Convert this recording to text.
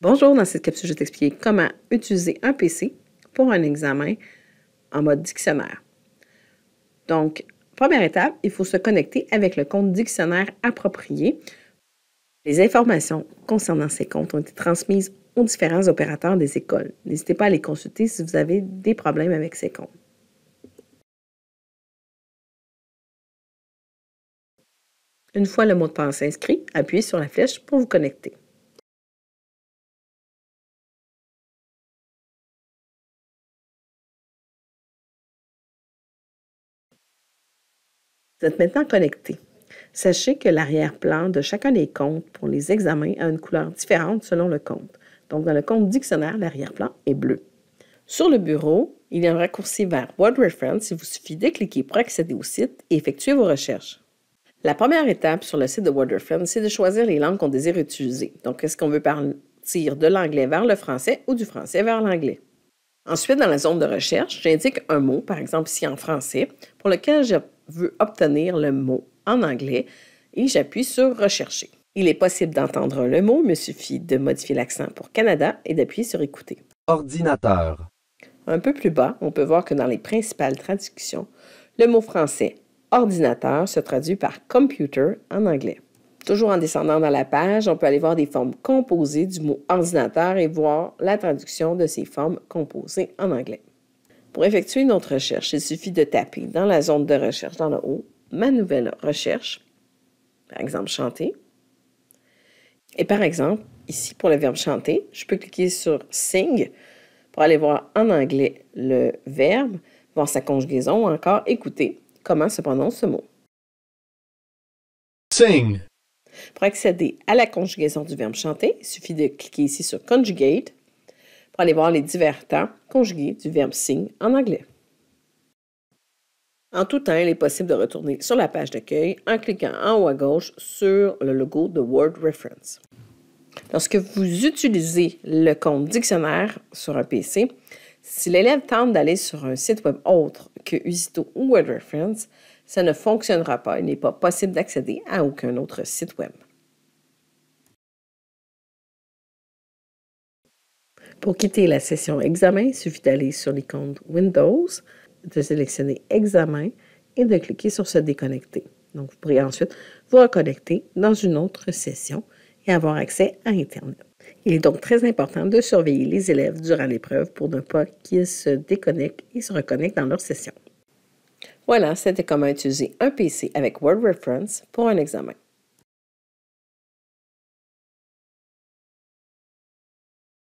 Bonjour, dans cette capsule, je vais t'expliquer comment utiliser un PC pour un examen en mode dictionnaire. Donc, première étape, il faut se connecter avec le compte dictionnaire approprié. Les informations concernant ces comptes ont été transmises aux différents opérateurs des écoles. N'hésitez pas à les consulter si vous avez des problèmes avec ces comptes. Une fois le mot de passe inscrit, appuyez sur la flèche pour vous connecter. Vous êtes maintenant connecté. Sachez que l'arrière-plan de chacun des comptes pour les examens a une couleur différente selon le compte. Donc, dans le compte dictionnaire, l'arrière-plan est bleu. Sur le bureau, il y a un raccourci vers Word Il vous suffit de cliquer pour accéder au site et effectuer vos recherches. La première étape sur le site de Word c'est de choisir les langues qu'on désire utiliser. Donc, est-ce qu'on veut partir de l'anglais vers le français ou du français vers l'anglais? Ensuite, dans la zone de recherche, j'indique un mot, par exemple ici en français, pour lequel j'ai veux obtenir le mot en anglais et j'appuie sur Rechercher. Il est possible d'entendre le mot, me suffit de modifier l'accent pour Canada et d'appuyer sur Écouter. Ordinateur. Un peu plus bas, on peut voir que dans les principales traductions, le mot français ordinateur se traduit par computer en anglais. Toujours en descendant dans la page, on peut aller voir des formes composées du mot ordinateur et voir la traduction de ces formes composées en anglais. Pour effectuer autre recherche, il suffit de taper dans la zone de recherche, dans le haut, ma nouvelle recherche, par exemple chanter. Et par exemple, ici pour le verbe chanter, je peux cliquer sur sing pour aller voir en anglais le verbe, voir sa conjugaison ou encore écouter comment se prononce ce mot. Sing. Pour accéder à la conjugaison du verbe chanter, il suffit de cliquer ici sur conjugate aller voir les divers temps conjugués du verbe signe en anglais. En tout temps, il est possible de retourner sur la page d'accueil en cliquant en haut à gauche sur le logo de Word Reference. Lorsque vous utilisez le compte dictionnaire sur un PC, si l'élève tente d'aller sur un site web autre que Usito ou Word Reference, ça ne fonctionnera pas. Il n'est pas possible d'accéder à aucun autre site web. Pour quitter la session examen, il suffit d'aller sur l'icône Windows, de sélectionner Examen et de cliquer sur Se déconnecter. Donc, vous pourrez ensuite vous reconnecter dans une autre session et avoir accès à Internet. Il est donc très important de surveiller les élèves durant l'épreuve pour ne pas qu'ils se déconnectent et se reconnectent dans leur session. Voilà, c'était comment utiliser un PC avec Word Reference pour un examen.